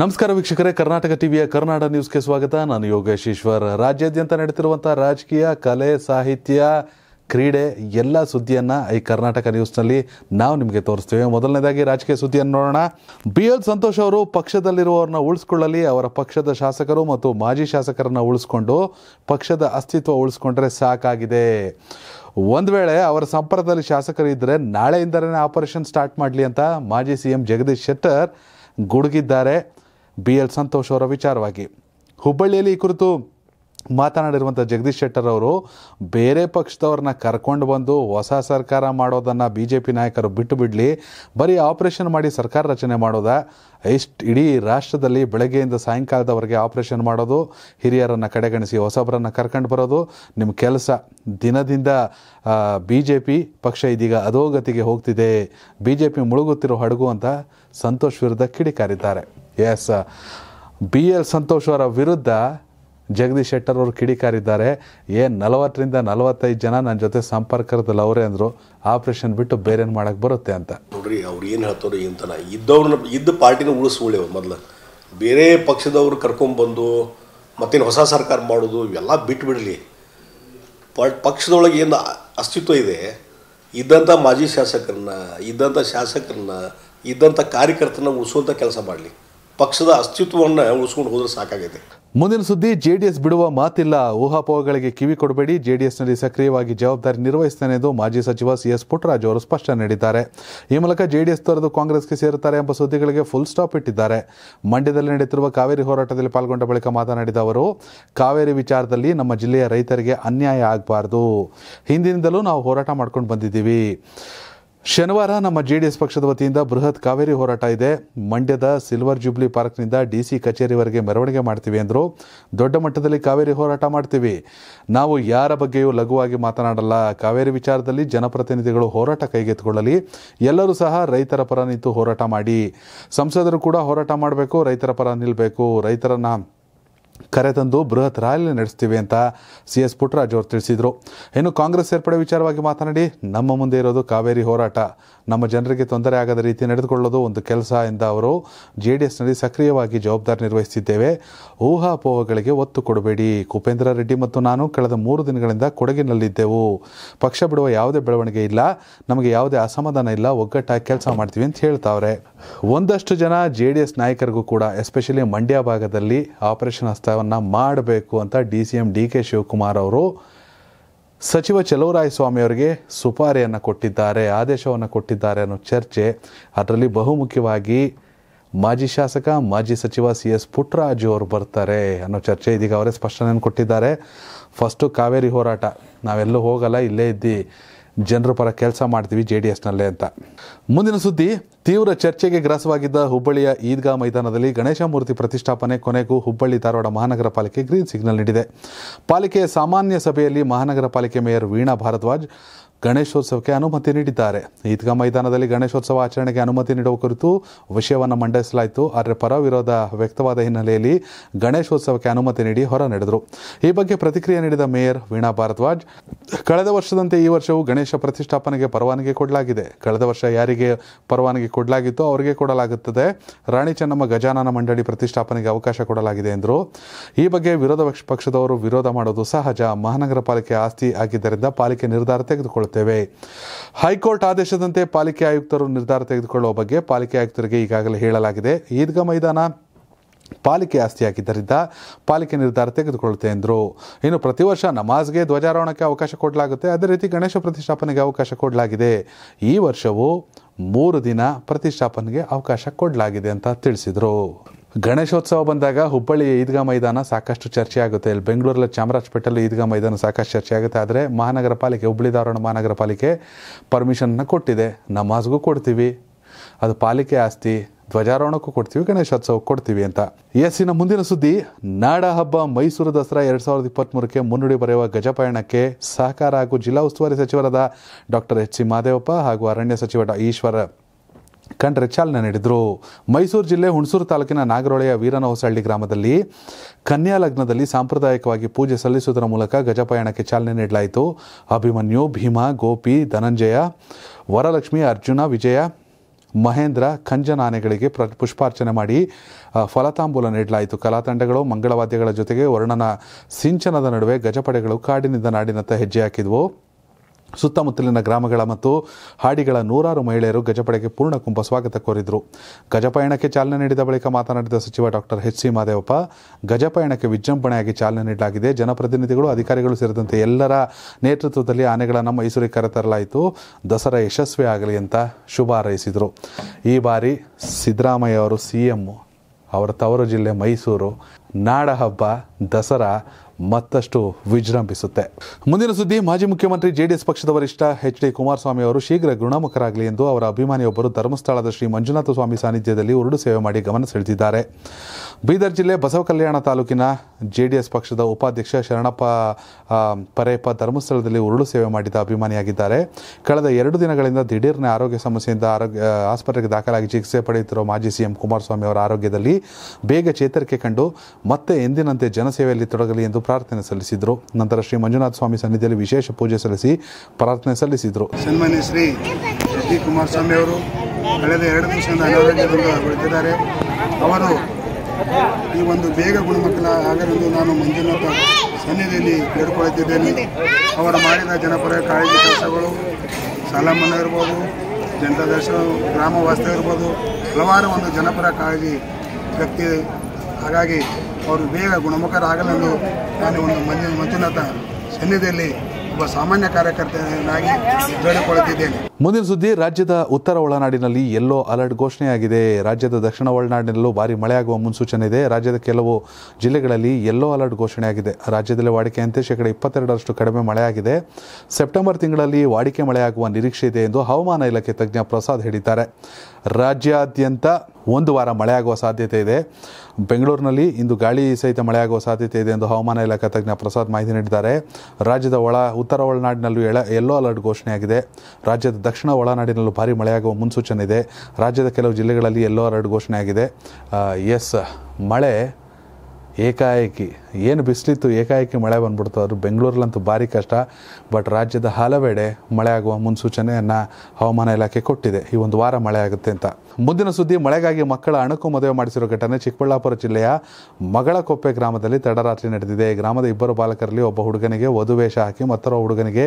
ನಮಸ್ಕಾರ ವೀಕ್ಷಕರೇ ಕರ್ನಾಟಕ ಟಿವಿಯ ಕರ್ನಾಟಕ ನ್ಯೂಸ್ಗೆ ಸ್ವಾಗತ ನಾನು ಯೋಗೇಶ್ ಈಶ್ವರ್ ರಾಜ್ಯಾದ್ಯಂತ ನಡೀತಿರುವಂಥ ರಾಜಕೀಯ ಕಲೆ ಸಾಹಿತ್ಯ ಕ್ರೀಡೆ ಎಲ್ಲ ಸುದ್ದಿಯನ್ನು ಈ ಕರ್ನಾಟಕ ನ್ಯೂಸ್ನಲ್ಲಿ ನಾವು ನಿಮಗೆ ತೋರಿಸ್ತೇವೆ ಮೊದಲನೇದಾಗಿ ರಾಜಕೀಯ ಸುದ್ದಿಯನ್ನು ನೋಡೋಣ ಬಿ ಎಲ್ ಸಂತೋಷ್ ಅವರು ಪಕ್ಷದಲ್ಲಿರುವವರನ್ನ ಉಳಿಸ್ಕೊಳ್ಳಲಿ ಅವರ ಪಕ್ಷದ ಶಾಸಕರು ಮತ್ತು ಮಾಜಿ ಶಾಸಕರನ್ನು ಉಳಿಸ್ಕೊಂಡು ಪಕ್ಷದ ಅಸ್ತಿತ್ವ ಉಳಿಸ್ಕೊಂಡ್ರೆ ಸಾಕಾಗಿದೆ ಒಂದು ವೇಳೆ ಅವರ ಸಂಪರ್ಕದಲ್ಲಿ ಶಾಸಕರು ಇದ್ದರೆ ನಾಳೆಯಿಂದಲೇ ಆಪರೇಷನ್ ಸ್ಟಾರ್ಟ್ ಮಾಡಲಿ ಅಂತ ಮಾಜಿ ಸಿ ಎಂ ಜಗದೀಶ್ ಶೆಟ್ಟರ್ ಗುಡುಗಿದ್ದಾರೆ ಬಿ ಎಲ್ ಸಂತೋಷ್ ಅವರ ವಿಚಾರವಾಗಿ ಹುಬ್ಬಳ್ಳಿಯಲ್ಲಿ ಈ ಕುರಿತು ಮಾತನಾಡಿರುವಂಥ ಜಗದೀಶ್ ಶೆಟ್ಟರ್ ಅವರು ಬೇರೆ ಪಕ್ಷದವ್ರನ್ನ ಕರ್ಕೊಂಡು ಬಂದು ಹೊಸ ಸರ್ಕಾರ ಮಾಡೋದನ್ನು ಬಿ ಜೆ ಪಿ ನಾಯಕರು ಬಿಟ್ಟು ಬಿಡಲಿ ಬರೀ ಆಪರೇಷನ್ ಮಾಡಿ ಸರ್ಕಾರ ರಚನೆ ಮಾಡೋದ ಇಷ್ಟು ಇಡೀ ರಾಷ್ಟ್ರದಲ್ಲಿ ಬೆಳಗ್ಗೆಯಿಂದ ಸಾಯಂಕಾಲದವರೆಗೆ ಆಪರೇಷನ್ ಮಾಡೋದು ಹಿರಿಯರನ್ನು ಕಡೆಗಣಿಸಿ ಹೊಸಬರನ್ನು ಕರ್ಕೊಂಡು ಬರೋದು ನಿಮ್ಮ ಕೆಲಸ ದಿನದಿಂದ ಬಿ ಜೆ ಪಿ ಪಕ್ಷ ಇದೀಗ ಅಧೋಗತಿಗೆ ಹೋಗ್ತಿದೆ ಬಿ ಜೆ ಪಿ ಮುಳುಗುತ್ತಿರೋ ಹಡಗು ಅಂತ ಸಂತೋಷ್ ವಿರುದ್ಧ ಕಿಡಿಕಾರಿದ್ದಾರೆ ಎಸ್ ಬಿ ಎಲ್ ಸಂತೋಷ್ ಅವರ ವಿರುದ್ಧ ಜಗದೀಶ್ ಶೆಟ್ಟರ್ ಅವರು ಕಿಡಿಕಾರಿದ್ದಾರೆ ಏನು ನಲವತ್ತರಿಂದ ನಲವತ್ತೈದು ಜನ ನನ್ನ ಜೊತೆ ಸಂಪರ್ಕದಲ್ಲಿ ಅವರೇ ಅಂದರು ಆಪ್ರೇಷನ್ ಬಿಟ್ಟು ಬೇರೇನು ಮಾಡೋಕ್ಕೆ ಬರುತ್ತೆ ಅಂತ ನೋಡ್ರಿ ಅವ್ರು ಏನು ಹೇಳ್ತಾರೆ ಅಂತನ ಇದ್ದವ್ರನ್ನ ಇದ್ದ ಪಾರ್ಟಿನ ಉಳಿಸ್ಕೊಳ್ಳಿ ಮೊದಲು ಬೇರೆ ಪಕ್ಷದವ್ರು ಕರ್ಕೊಂಡ್ಬಂದು ಮತ್ತೇನು ಹೊಸ ಸರ್ಕಾರ ಮಾಡೋದು ಇವೆಲ್ಲ ಬಿಟ್ಟು ಬಿಡಲಿ ಪಕ್ಷದೊಳಗೆ ಏನು ಅಸ್ತಿತ್ವ ಇದೆ ಇದ್ದಂಥ ಮಾಜಿ ಶಾಸಕರನ್ನ ಇದ್ದಂಥ ಶಾಸಕರನ್ನ ಇದ್ದಂಥ ಕಾರ್ಯಕರ್ತರನ್ನ ಉಳಿಸುವಂಥ ಕೆಲಸ ಮಾಡಲಿ ಪಕ್ಷದ ಅಸ್ತಿತ್ವವನ್ನು ಉಳಿಸ್ಕೊಂಡು ಹೋದ್ರೆ ಸಾಕಾಗಿದೆ ಮುಂದಿನ ಸುದ್ದಿ ಜೆಡಿಎಸ್ ಬಿಡುವ ಮಾತಿಲ್ಲ ಊಹಾಪೋಹಗಳಿಗೆ ಕಿವಿ ಕೊಡಬೇಡಿ ಜೆಡಿಎಸ್ನಲ್ಲಿ ಸಕ್ರಿಯವಾಗಿ ಜವಾಬ್ದಾರಿ ನಿರ್ವಹಿಸ್ತಾನೆ ಎಂದು ಮಾಜಿ ಸಚಿವ ಸಿಎಸ್ ಪುಟ್ಟರಾಜ್ ಅವರು ಸ್ಪಷ್ಟನೆ ನೀಡಿದ್ದಾರೆ ಈ ಮೂಲಕ ಜೆಡಿಎಸ್ ತೊರೆದು ಕಾಂಗ್ರೆಸ್ಗೆ ಸೇರುತ್ತಾರೆ ಎಂಬ ಸುದ್ದಿಗಳಿಗೆ ಫುಲ್ ಸ್ಟಾಪ್ ಇಟ್ಟಿದ್ದಾರೆ ಮಂಡ್ಯದಲ್ಲಿ ನಡೆಯುತ್ತಿರುವ ಕಾವೇರಿ ಹೋರಾಟದಲ್ಲಿ ಪಾಲ್ಗೊಂಡ ಬಳಿಕ ಮಾತನಾಡಿದ ಅವರು ಕಾವೇರಿ ವಿಚಾರದಲ್ಲಿ ನಮ್ಮ ಜಿಲ್ಲೆಯ ರೈತರಿಗೆ ಅನ್ಯಾಯ ಆಗಬಾರದು ಹಿಂದಿನಿಂದಲೂ ನಾವು ಹೋರಾಟ ಮಾಡ್ಕೊಂಡು ಬಂದಿದ್ದೀವಿ ಶನಿವಾರ ನಮ್ಮ ಜೆಡಿಎಸ್ ಪಕ್ಷದ ವತಿಯಿಂದ ಬೃಹತ್ ಕಾವೇರಿ ಹೋರಾಟ ಇದೆ ಮಂಡ್ಯದ ಸಿಲ್ವರ್ ಜುಬ್ಲಿ ಪಾರ್ಕ್ನಿಂದ ಡಿ ಸಿ ಕಚೇರಿವರೆಗೆ ಮೆರವಣಿಗೆ ಮಾಡ್ತೀವಿ ಅಂದರು ದೊಡ್ಡ ಮಟ್ಟದಲ್ಲಿ ಕಾವೇರಿ ಹೋರಾಟ ಮಾಡ್ತೀವಿ ನಾವು ಯಾರ ಬಗ್ಗೆಯೂ ಲಘುವಾಗಿ ಮಾತನಾಡಲ್ಲ ಕಾವೇರಿ ವಿಚಾರದಲ್ಲಿ ಜನಪ್ರತಿನಿಧಿಗಳು ಹೋರಾಟ ಕೈಗೆತ್ತಿಕೊಳ್ಳಲಿ ಎಲ್ಲರೂ ಸಹ ರೈತರ ಪರ ನಿಂತು ಹೋರಾಟ ಮಾಡಿ ಸಂಸದರು ಕೂಡ ಹೋರಾಟ ಮಾಡಬೇಕು ರೈತರ ಪರ ನಿಲ್ಲಬೇಕು ರೈತರನ್ನು ಕರೆತಂದು ಬೃಹತ್ ರ್ಯಾಲಿ ನಡೆಸ್ತೀವಿ ಅಂತ ಸಿ ಎಸ್ ಪುಟ್ಟರಾಜ್ ಅವರು ತಿಳಿಸಿದರು ಇನ್ನು ಕಾಂಗ್ರೆಸ್ ಸೇರ್ಪಡೆ ವಿಚಾರವಾಗಿ ಮಾತನಾಡಿ ನಮ್ಮ ಮುಂದೆ ಇರೋದು ಕಾವೇರಿ ಹೋರಾಟ ನಮ್ಮ ಜನರಿಗೆ ತೊಂದರೆ ಆಗದ ರೀತಿ ನಡೆದುಕೊಳ್ಳೋದು ಒಂದು ಕೆಲಸ ಎಂದ ಅವರು ಜೆ ಡಿ ಎಸ್ನಲ್ಲಿ ಸಕ್ರಿಯವಾಗಿ ಜವಾಬ್ದಾರಿ ನಿರ್ವಹಿಸಿದ್ದೇವೆ ಊಹಾಪೋಹಗಳಿಗೆ ಒತ್ತು ಕೊಡಬೇಡಿ ಕುಪೇಂದ್ರ ರೆಡ್ಡಿ ಮತ್ತು ನಾನು ಕಳೆದ ಮೂರು ದಿನಗಳಿಂದ ಕೊಡಗಿನಲ್ಲಿದ್ದೆವು ಪಕ್ಷ ಬಿಡುವ ಯಾವುದೇ ಬೆಳವಣಿಗೆ ಇಲ್ಲ ನಮಗೆ ಯಾವುದೇ ಅಸಮಾಧಾನ ಇಲ್ಲ ಒಗ್ಗಟ್ಟಾಗಿ ಕೆಲಸ ಮಾಡ್ತೀವಿ ಅಂತ ಹೇಳ್ತಾವ್ರೆ ಒಂದಷ್ಟು ಜನ ಜೆ ಡಿ ಎಸ್ ನಾಯಕರಿಗೂ ಕೂಡ ಎಸ್ಪೆಷಲಿ ಮಂಡ್ಯ ಭಾಗದಲ್ಲಿ ಆಪರೇಷನ್ ಹಸ್ತ ಪ್ರಸ್ತಾವವನ್ನು ಮಾಡಬೇಕು ಅಂತ D C M D K Shivakumar ಅವರು ಸಚಿವ ಚಲುವರಾಯಸ್ವಾಮಿ ಅವರಿಗೆ ಸುಪಾರಿಯನ್ನು ಕೊಟ್ಟಿದ್ದಾರೆ ಆದೇಶವನ್ನು ಕೊಟ್ಟಿದ್ದಾರೆ ಅನ್ನೋ ಚರ್ಚೆ ಅದರಲ್ಲಿ ಬಹುಮುಖ್ಯವಾಗಿ ಮಾಜಿ ಶಾಸಕ ಮಾಜಿ ಸಚಿವ ಸಿ ಎಸ್ ಪುಟ್ಟರಾಜು ಅವರು ಬರ್ತಾರೆ ಅನ್ನೋ ಚರ್ಚೆ ಇದೀಗ ಅವರೇ ಸ್ಪಷ್ಟನೆಯನ್ನು ಕೊಟ್ಟಿದ್ದಾರೆ ಫಸ್ಟು ಕಾವೇರಿ ಹೋರಾಟ ನಾವೆಲ್ಲೂ ಹೋಗಲ್ಲ ಇಲ್ಲೇ ಇದ್ದೀ ಜನರ ಪರ ಕೆಲಸ ಮಾಡ್ತೀವಿ ಜೆ ಡಿ ಎಸ್ನಲ್ಲೇ ಅಂತ ಮುಂದಿನ ಸುದ್ದಿ ತೀವ್ರ ಚರ್ಚೆಗೆ ಗ್ರಾಸವಾಗಿದ್ದ ಹುಬ್ಬಳ್ಳಿಯ ಈದ್ಗಾ ಮೈದಾನದಲ್ಲಿ ಗಣೇಶ ಮೂರ್ತಿ ಪ್ರತಿಷ್ಠಾಪನೆ ಕೊನೆಗೂ ಹುಬ್ಬಳ್ಳಿ ಧಾರವಾಡ ಮಹಾನಗರ ಪಾಲಿಕೆ ಗ್ರೀನ್ ಸಿಗ್ನಲ್ ನೀಡಿದೆ ಪಾಲಿಕೆಯ ಸಾಮಾನ್ಯ ಸಭೆಯಲ್ಲಿ ಮಹಾನಗರ ಪಾಲಿಕೆ ಮೇಯರ್ ವೀಣಾ ಭಾರದ್ವಾಜ್ ಗಣೇಶೋತ್ಸವಕ್ಕೆ ಅನುಮತಿ ನೀಡಿದ್ದಾರೆ ಈದ್ಗಾ ಮೈದಾನದಲ್ಲಿ ಗಣೇಶೋತ್ಸವ ಆಚರಣೆಗೆ ಅನುಮತಿ ನೀಡುವ ಕುರಿತು ವಿಷಯವನ್ನು ಮಂಡಿಸಲಾಯಿತು ಆದರೆ ಪರ ವಿರೋಧ ವ್ಯಕ್ತವಾದ ಹಿನ್ನೆಲೆಯಲ್ಲಿ ಗಣೇಶೋತ್ಸವಕ್ಕೆ ಅನುಮತಿ ನೀಡಿ ಹೊರ ನಡೆದರು ಈ ಬಗ್ಗೆ ಪ್ರತಿಕ್ರಿಯೆ ನೀಡಿದ ಮೇಯರ್ ವೀಣಾ ಭಾರದ್ವಾಜ್ ಕಳೆದ ವರ್ಷದಂತೆ ಈ ವರ್ಷವೂ ಗಣೇಶ ಪ್ರತಿಷ್ಠಾಪನೆಗೆ ಪರವಾನಗಿ ಕೊಡಲಾಗಿದೆ ಕಳೆದ ವರ್ಷ ಯಾರಿಗೆ ಪರವಾನಗಿ ಕೊಡಲಾಗಿತ್ತು ಅವರಿಗೆ ಕೊಡಲಾಗುತ್ತದೆ ರಾಣಿ ಚೆನ್ನಮ್ಮ ಗಜಾನನ ಮಂಡಳಿ ಪ್ರತಿಷ್ಠಾಪನೆಗೆ ಅವಕಾಶ ಕೊಡಲಾಗಿದೆ ಎಂದರು ಈ ಬಗ್ಗೆ ವಿರೋಧ ಪಕ್ಷದವರು ವಿರೋಧ ಮಾಡುವುದು ಸಹಜ ಮಹಾನಗರ ಪಾಲಿಕೆ ಆಸ್ತಿ ಆಗಿದ್ದರಿಂದ ಪಾಲಿಕೆ ನಿರ್ಧಾರ ತೆಗೆದುಕೊಳ್ಳುತ್ತದೆ ಕೇಳಿಕೊಳ್ಳುತ್ತೇವೆ ಹೈಕೋರ್ಟ್ ಆದೇಶದಂತೆ ಪಾಲಿಕೆ ಆಯುಕ್ತರು ನಿರ್ಧಾರ ತೆಗೆದುಕೊಳ್ಳುವ ಬಗ್ಗೆ ಪಾಲಿಕೆ ಆಯುಕ್ತರಿಗೆ ಈಗಾಗಲೇ ಹೇಳಲಾಗಿದೆ ಈದ್ಗಾ ಮೈದಾನ ಪಾಲಿಕೆ ಆಸ್ತಿಯಾಗಿದ್ದರಿಂದ ಪಾಲಿಕೆ ನಿರ್ಧಾರ ತೆಗೆದುಕೊಳ್ಳುತ್ತೆ ಎಂದರು ಇನ್ನು ಪ್ರತಿ ವರ್ಷ ನಮಾಜ್ಗೆ ಧ್ವಜಾರೋಹಣಕ್ಕೆ ಅವಕಾಶ ಕೊಡಲಾಗುತ್ತೆ ಅದೇ ರೀತಿ ಗಣೇಶ ಪ್ರತಿಷ್ಠಾಪನೆಗೆ ಅವಕಾಶ ಕೊಡಲಾಗಿದೆ ಈ ವರ್ಷವು ಮೂರು ದಿನ ಪ್ರತಿಷ್ಠಾಪನೆಗೆ ಅವಕಾಶ ಕೊಡಲಾಗಿದೆ ಅಂತ ತಿಳಿಸಿದರು ಗಣೇಶೋತ್ಸವ ಬಂದಾಗ ಹುಬ್ಬಳ್ಳಿ ಈದ್ಗಾ ಮೈದಾನ ಸಾಕಷ್ಟು ಚರ್ಚೆ ಆಗುತ್ತೆ ಇಲ್ಲಿ ಬೆಂಗಳೂರಲ್ಲಿ ಚಾಮರಾಜಪೇಟೆಯಲ್ಲಿ ಈದ್ಗಾ ಮೈದಾನ ಸಾಕಷ್ಟು ಚರ್ಚೆ ಆಗುತ್ತೆ ಆದರೆ ಮಹಾನಗರ ಪಾಲಿಕೆ ಹುಬ್ಬಳ್ಳಿ ಧಾರವಾಡ ಮಹಾನಗರ ಪಾಲಿಕೆ ಪರ್ಮಿಷನ್ನ ಕೊಟ್ಟಿದೆ ನಮಾಜ್ಗೂ ಕೊಡ್ತೀವಿ ಅದು ಪಾಲಿಕೆ ಆಸ್ತಿ ಧ್ವಜಾರೋಹಣಕ್ಕೂ ಕೊಡ್ತೀವಿ ಗಣೇಶೋತ್ಸವಕ್ಕೆ ಕೊಡ್ತೀವಿ ಅಂತ ಎಸ್ಸಿನ ಮುಂದಿನ ಸುದ್ದಿ ನಾಡ ಹಬ್ಬ ಮೈಸೂರು ದಸರಾ ಎರಡು ಸಾವಿರದ ಇಪ್ಪತ್ತ್ಮೂರಕ್ಕೆ ಮುನ್ನುಡಿ ಬರೆಯುವ ಗಜಪಯಣಕ್ಕೆ ಸಹಕಾರ ಹಾಗೂ ಜಿಲ್ಲಾ ಉಸ್ತುವಾರಿ ಸಚಿವರಾದ ಡಾಕ್ಟರ್ ಎಚ್ ಸಿ ಮಾದೇವಪ್ಪ ಹಾಗೂ ಅರಣ್ಯ ಸಚಿವ ಈಶ್ವರ ಕಂಡ್ರೆ ಚಾಲನೆ ನೀಡಿದರು ಮೈಸೂರು ಜಿಲ್ಲೆ ಹುಣಸೂರು ತಾಲೂಕಿನ ನಾಗರೊಳೆಯ ವೀರನ ಗ್ರಾಮದಲ್ಲಿ ಕನ್ಯಾ ಲಗ್ನದಲ್ಲಿ ಸಾಂಪ್ರದಾಯಿಕವಾಗಿ ಪೂಜೆ ಸಲ್ಲಿಸುವುದರ ಮೂಲಕ ಗಜಪಯಣಕ್ಕೆ ಚಾಲನೆ ನೀಡಲಾಯಿತು ಅಭಿಮನ್ಯು ಭೀಮಾ ಗೋಪಿ ಧನಂಜಯ ವರಲಕ್ಷ್ಮಿ ಅರ್ಜುನ ವಿಜಯ ಮಹೇಂದ್ರ ಖಂಜನ ಆನೆಗಳಿಗೆ ಪ್ರ ಪುಷ್ಪಾರ್ಚನೆ ಮಾಡಿ ಫಲತಾಂಬೂಲ ನೀಡಲಾಯಿತು ಕಲಾತಂಡಗಳು ಮಂಗಳವಾದ್ಯಗಳ ಜೊತೆಗೆ ವರ್ಣನ ಸಿಂಚನದ ನಡುವೆ ಗಜಪಡೆಗಳು ಕಾಡಿನಿಂದ ನಾಡಿನತ್ತ ಹೆಜ್ಜೆ ಹಾಕಿದವು ಸುತ್ತಮುತ್ತಲಿನ ಗ್ರಾಮಗಳ ಮತ್ತು ಹಾಡಿಗಳ ನೂರಾರು ಮಹಿಳೆಯರು ಗಜಪಡೆಗೆ ಪೂರ್ಣ ಕುಂಭ ಸ್ವಾಗತ ಕೋರಿದರು ಗಜಪಯಣಕ್ಕೆ ಚಾಲನೆ ನೀಡಿದ ಬಳಿಕ ಮಾತನಾಡಿದ ಸಚಿವ ಡಾಕ್ಟರ್ ಎಚ್ ಸಿ ಮಾದೇವಪ್ಪ ಗಜಪಯಣಕ್ಕೆ ವಿಜೃಂಭಣೆಯಾಗಿ ಚಾಲನೆ ನೀಡಲಾಗಿದೆ ಜನಪ್ರತಿನಿಧಿಗಳು ಅಧಿಕಾರಿಗಳು ಸೇರಿದಂತೆ ಎಲ್ಲರ ನೇತೃತ್ವದಲ್ಲಿ ಆನೆಗಳನ್ನು ಮೈಸೂರಿಗೆ ಕರೆತರಲಾಯಿತು ದಸರಾ ಯಶಸ್ವಿ ಆಗಲಿ ಅಂತ ಶುಭ ಹಾರೈಸಿದರು ಈ ಬಾರಿ ಸಿದ್ದರಾಮಯ್ಯ ಅವರು ಸಿ ಎಂ ಅವರ ತವರು ಜಿಲ್ಲೆ ಮೈಸೂರು ನಾಡಹಬ್ಬ ದಸರಾ ಮತ್ತಷ್ಟು ವಿಜೃಂಭಿಸುತ್ತೆ ಮುಂದಿನ ಸುದ್ದಿ ಮಾಜಿ ಮುಖ್ಯಮಂತ್ರಿ ಜೆಡಿಎಸ್ ಪಕ್ಷದ ವರಿಷ್ಠ ಎಚ್ ಡಿ ಕುಮಾರಸ್ವಾಮಿ ಅವರು ಶೀಘ್ರ ಗುಣಮುಖರಾಗಲಿ ಎಂದು ಅವರ ಅಭಿಮಾನಿಯೊಬ್ಬರು ಧರ್ಮಸ್ಥಳದ ಶ್ರೀ ಮಂಜುನಾಥ ಸ್ವಾಮಿ ಸಾನ್ನಿಧ್ಯದಲ್ಲಿ ಉರುಡು ಸೇವೆ ಮಾಡಿ ಗಮನ ಸೆಳೆದಿದ್ದಾರೆ ಬೀದರ್ ಜಿಲ್ಲೆ ಬಸವ ಕಲ್ಯಾಣ ತಾಲೂಕಿನ ಜೆ ಡಿ ಎಸ್ ಪಕ್ಷದ ಉಪಾಧ್ಯಕ್ಷ ಶರಣಪ್ಪ ಪರೇಪ ಧರ್ಮಸ್ಥಳದಲ್ಲಿ ಉರುಳು ಸೇವೆ ಮಾಡಿದ ಅಭಿಮಾನಿಯಾಗಿದ್ದಾರೆ ಕಳೆದ ಎರಡು ದಿನಗಳಿಂದ ದಿಢೀರ್ನ ಆರೋಗ್ಯ ಸಮಸ್ಯೆಯಿಂದ ಆರೋಗ್ಯ ಆಸ್ಪತ್ರೆಗೆ ದಾಖಲಾಗಿ ಚಿಕಿತ್ಸೆ ಪಡೆಯುತ್ತಿರುವ ಮಾಜಿ ಸಿಎಂ ಕುಮಾರಸ್ವಾಮಿ ಅವರ ಆರೋಗ್ಯದಲ್ಲಿ ಬೇಗ ಚೇತರಿಕೆ ಕಂಡು ಮತ್ತೆ ಎಂದಿನಂತೆ ಜನಸೇವೆಯಲ್ಲಿ ತೊಡಗಲಿ ಎಂದು ಪ್ರಾರ್ಥನೆ ಸಲ್ಲಿಸಿದರು ನಂತರ ಶ್ರೀ ಮಂಜುನಾಥ ಸ್ವಾಮಿ ಸನ್ನಿಧಿಯಲ್ಲಿ ವಿಶೇಷ ಪೂಜೆ ಸಲ್ಲಿಸಿ ಪ್ರಾರ್ಥನೆ ಸಲ್ಲಿಸಿದರು ಅವರು ಕಳೆದ ಎರಡು ದಿವಸದಿಂದ ಅನಾರೋಗ್ಯದಿಂದ ಅವರು ಈ ಒಂದು ಬೇಗ ಗುಣಮಟ್ಟ ಆಗಲೆಂದು ನಾನು ಮಂಜುನಾಥ ಸನ್ನಿಧಿಯಲ್ಲಿ ಬೇಡ್ಕೊಳ್ತಿದ್ದೇನೆ ಅವರು ಮಾಡಿದ ಜನಪರ ಕಾಳಜಿ ಕೆಲಸಗಳು ಸಾಲ ಮನ್ನಾ ಇರ್ಬೋದು ಜನತಾ ದರ್ಶನ ಗ್ರಾಮ ವಾಸ್ತವ ಇರ್ಬೋದು ಹಲವಾರು ಒಂದು ಜನಪರ ಕಾಳಜಿ ವ್ಯಕ್ತಿ ಹಾಗಾಗಿ ಅವರು ಬೇಗ ಗುಣಮುಖರಾಗಲೆಂದು ನಾನು ಒಂದು ಮಂಜು ಮಂಜುನಾಥ ಸನ್ನಿಧಿಯಲ್ಲಿ ಒಬ್ಬ ಸಾಮಾನ್ಯ ಕಾರ್ಯಕರ್ತನಾಗಿ ಜೋಡಿಕೊಳ್ಳುತ್ತಿದ್ದೇನೆ ಮುಂದಿನ ಸುದ್ದಿ ರಾಜ್ಯದ ಉತ್ತರ ಒಳನಾಡಿನಲ್ಲಿ ಯೆಲ್ಲೋ ಅಲರ್ಟ್ ಘೋಷಣೆಯಾಗಿದೆ ರಾಜ್ಯದ ದಕ್ಷಿಣ ಒಳನಾಡಿನಲ್ಲೂ ಭಾರಿ ಮಳೆಯಾಗುವ ಮುನ್ಸೂಚನೆ ಇದೆ ರಾಜ್ಯದ ಕೆಲವು ಜಿಲ್ಲೆಗಳಲ್ಲಿ ಯೆಲ್ಲೋ ಅಲರ್ಟ್ ಘೋಷಣೆಯಾಗಿದೆ ರಾಜ್ಯದಲ್ಲಿ ವಾಡಿಕೆಯಂತೆ ಶೇಕಡ ಇಪ್ಪತ್ತೆರಡರಷ್ಟು ಕಡಿಮೆ ಮಳೆಯಾಗಿದೆ ಸೆಪ್ಟೆಂಬರ್ ತಿಂಗಳಲ್ಲಿ ವಾಡಿಕೆ ಮಳೆಯಾಗುವ ನಿರೀಕ್ಷೆ ಇದೆ ಎಂದು ಹವಾಮಾನ ಇಲಾಖೆ ತಜ್ಞ ಪ್ರಸಾದ್ ಹೇಳಿದ್ದಾರೆ ರಾಜ್ಯಾದ್ಯಂತ ಒಂದು ವಾರ ಮಳೆಯಾಗುವ ಸಾಧ್ಯತೆ ಇದೆ ಬೆಂಗಳೂರಿನಲ್ಲಿ ಇಂದು ಗಾಳಿ ಸಹಿತ ಮಳೆಯಾಗುವ ಸಾಧ್ಯತೆ ಇದೆ ಎಂದು ಹವಾಮಾನ ಇಲಾಖೆ ತಜ್ಞ ಪ್ರಸಾದ್ ಮಾಹಿತಿ ನೀಡಿದ್ದಾರೆ ರಾಜ್ಯದ ಒಳ ಉತ್ತರ ಒಳನಾಡಿನಲ್ಲೂ ಎಳ ಯೆಲ್ಲೋ ಅಲರ್ಟ್ ಘೋಷಣೆಯಾಗಿದೆ ರಾಜ್ಯದ ದಕ್ಷಿಣ ಒಳನಾಡಿನಲ್ಲೂ ಭಾರಿ ಮಳೆಯಾಗುವ ಮುನ್ಸೂಚನೆ ಇದೆ ರಾಜ್ಯದ ಕೆಲವು ಜಿಲ್ಲೆಗಳಲ್ಲಿ ಯೆಲ್ಲೋ ಅಲರ್ಟ್ ಘೋಷಣೆಯಾಗಿದೆ ಎಸ್ ಮಳೆ ಏಕಾಏಕಿ ಏನು ಬಿಸಿಲಿತ್ತು ಏಕಾಏಕಿ ಮಳೆ ಬಂದ್ಬಿಡ್ತು ಅದು ಬೆಂಗಳೂರಲ್ಲಂತೂ ಭಾರಿ ಕಷ್ಟ ಬಟ್ ರಾಜ್ಯದ ಹಲವೆಡೆ ಮಳೆ ಆಗುವ ಮುನ್ಸೂಚನೆಯನ್ನು ಹವಾಮಾನ ಇಲಾಖೆ ಕೊಟ್ಟಿದೆ ಈ ಒಂದು ವಾರ ಮಳೆ ಆಗುತ್ತೆ ಅಂತ ಮುಂದಿನ ಸುದ್ದಿ ಮಳೆಗಾಗಿ ಮಕ್ಕಳ ಅಣಕು ಮದುವೆ ಮಾಡಿಸಿರೋ ಘಟನೆ ಚಿಕ್ಕಬಳ್ಳಾಪುರ ಜಿಲ್ಲೆಯ ಮಗಳಕೊಪ್ಪೆ ಗ್ರಾಮದಲ್ಲಿ ತಡರಾತ್ರಿ ನಡೆದಿದೆ ಗ್ರಾಮದ ಇಬ್ಬರು ಬಾಲಕರಲ್ಲಿ ಒಬ್ಬ ಹುಡುಗನಿಗೆ ವಧು ವೇಷ ಹಾಕಿ ಮತ್ತೊಬ್ಬ ಹುಡುಗನಿಗೆ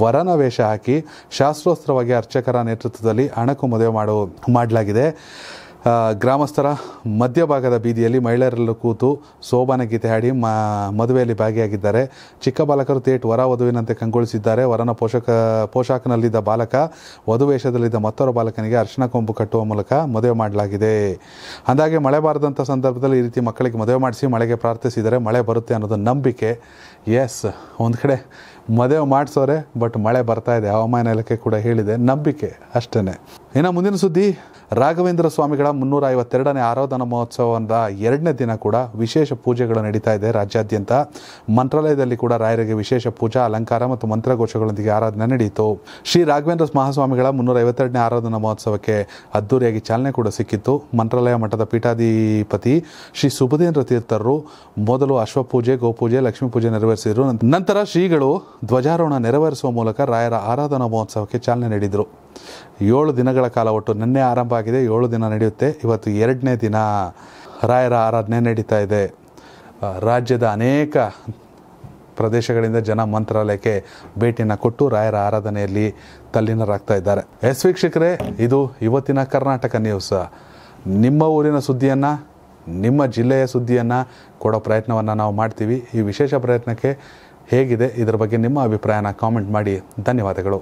ವರನ ವೇಷ ಹಾಕಿ ಶಾಸ್ತ್ರೋಸ್ತ್ರವಾಗಿ ಅರ್ಚಕರ ನೇತೃತ್ವದಲ್ಲಿ ಅಣಕು ಮದುವೆ ಮಾಡು ಮಾಡಲಾಗಿದೆ ಗ್ರಾಮಸ್ಥರ ಮಧ್ಯಭಾಗದ ಬೀದಿಯಲ್ಲಿ ಮಹಿಳೆಯರಲ್ಲೂ ಕೂತು ಸೋಬಾನ ಗೀತೆ ಹಾಡಿ ಮ ಮದುವೆಯಲ್ಲಿ ಭಾಗಿಯಾಗಿದ್ದಾರೆ ಚಿಕ್ಕ ಬಾಲಕರು ತೇಟ್ ವರ ವಧುವಿನಂತೆ ಕಂಗೊಳಿಸಿದ್ದಾರೆ ವರನ ಪೋಷಕ ಪೋಷಕನಲ್ಲಿದ್ದ ಬಾಲಕ ವಧುವೇಷದಲ್ಲಿದ್ದ ಮತ್ತೊರ ಬಾಲಕನಿಗೆ ಅರ್ಶನ ಕೊಂಬು ಕಟ್ಟುವ ಮೂಲಕ ಮದುವೆ ಮಾಡಲಾಗಿದೆ ಅಂದಾಗೆ ಮಳೆ ಬಾರದಂಥ ಸಂದರ್ಭದಲ್ಲಿ ಈ ರೀತಿ ಮಕ್ಕಳಿಗೆ ಮದುವೆ ಮಾಡಿಸಿ ಮಳೆಗೆ ಪ್ರಾರ್ಥಿಸಿದರೆ ಮಳೆ ಬರುತ್ತೆ ಅನ್ನೋದು ನಂಬಿಕೆ ಎಸ್ ಒಂದು ಕಡೆ ಮದುವೆ ಮಾಡಿಸೋರೆ ಬಟ್ ಮಳೆ ಬರ್ತಾ ಇದೆ ಹವಾಮಾನ ಇಲಾಖೆ ಕೂಡ ಹೇಳಿದೆ ನಂಬಿಕೆ ಅಷ್ಟೇ ಇನ್ನು ಮುಂದಿನ ಸುದ್ದಿ ರಾಘವೇಂದ್ರ ಸ್ವಾಮಿಗಳ ಮುನ್ನೂರ ಐವತ್ತೆರಡನೇ ಆರಾಧನಾ ಮಹೋತ್ಸವದ ಎರಡನೇ ದಿನ ಕೂಡ ವಿಶೇಷ ಪೂಜೆಗಳು ನಡೀತಾ ಇದೆ ರಾಜ್ಯಾದ್ಯಂತ ಮಂತ್ರಾಲಯದಲ್ಲಿ ಕೂಡ ರಾಯರಿಗೆ ವಿಶೇಷ ಪೂಜಾ ಅಲಂಕಾರ ಮತ್ತು ಮಂತ್ರಘೋಷಗಳೊಂದಿಗೆ ಆರಾಧನೆ ನಡೆಯಿತು ಶ್ರೀ ರಾಘವೇಂದ್ರ ಮಹಾಸ್ವಾಮಿಗಳ ಮುನ್ನೂರ ಐವತ್ತೆರಡನೇ ಆರಾಧನಾ ಮಹೋತ್ಸವಕ್ಕೆ ಅದ್ದೂರಿಯಾಗಿ ಚಾಲನೆ ಕೂಡ ಸಿಕ್ಕಿತ್ತು ಮಂತ್ರಾಲಯ ಮಠದ ಪೀಠಾಧಿಪತಿ ಶ್ರೀ ಸುಭದೇಂದ್ರ ತೀರ್ಥರು ಮೊದಲು ಅಶ್ವಪೂಜೆ ಗೋಪೂಜೆ ಲಕ್ಷ್ಮೀ ಪೂಜೆ ನೆರವೇರಿಸಿದರು ನಂತರ ಶ್ರೀಗಳು ಧ್ವಜಾರೋಹಣ ನೆರವೇರಿಸುವ ಮೂಲಕ ರಾಯರ ಆರಾಧನಾ ಮಹೋತ್ಸವಕ್ಕೆ ಚಾಲನೆ ನೀಡಿದರು ಏಳು ದಿನಗಳ ಕಾಲ ಒಟ್ಟು ನಿನ್ನೆ ಆರಂಭ ಆಗಿದೆ ಏಳು ದಿನ ನಡೆಯುತ್ತೆ ಇವತ್ತು ಎರಡನೇ ದಿನ ರಾಯರ ಆರಾಧನೆ ನಡೀತಾ ಇದೆ ರಾಜ್ಯದ ಅನೇಕ ಪ್ರದೇಶಗಳಿಂದ ಜನ ಮಂತ್ರಾಲಯಕ್ಕೆ ಭೇಟಿಯನ್ನು ಕೊಟ್ಟು ರಾಯರ ಆರಾಧನೆಯಲ್ಲಿ ತಲ್ಲಿನರಾಗ್ತಾ ಇದ್ದಾರೆ ಎಸ್ ವೀಕ್ಷಕರೇ ಇದು ಇವತ್ತಿನ ಕರ್ನಾಟಕ ನ್ಯೂಸ್ ನಿಮ್ಮ ಊರಿನ ಸುದ್ದಿಯನ್ನು ನಿಮ್ಮ ಜಿಲ್ಲೆಯ ಸುದ್ದಿಯನ್ನು ಕೊಡೋ ಪ್ರಯತ್ನವನ್ನು ನಾವು ಮಾಡ್ತೀವಿ ಈ ವಿಶೇಷ ಪ್ರಯತ್ನಕ್ಕೆ ಹೇಗಿದೆ ಇದರ ಬಗ್ಗೆ ನಿಮ್ಮ ಅಭಿಪ್ರಾಯನ ಕಾಮೆಂಟ್ ಮಾಡಿ ಧನ್ಯವಾದಗಳು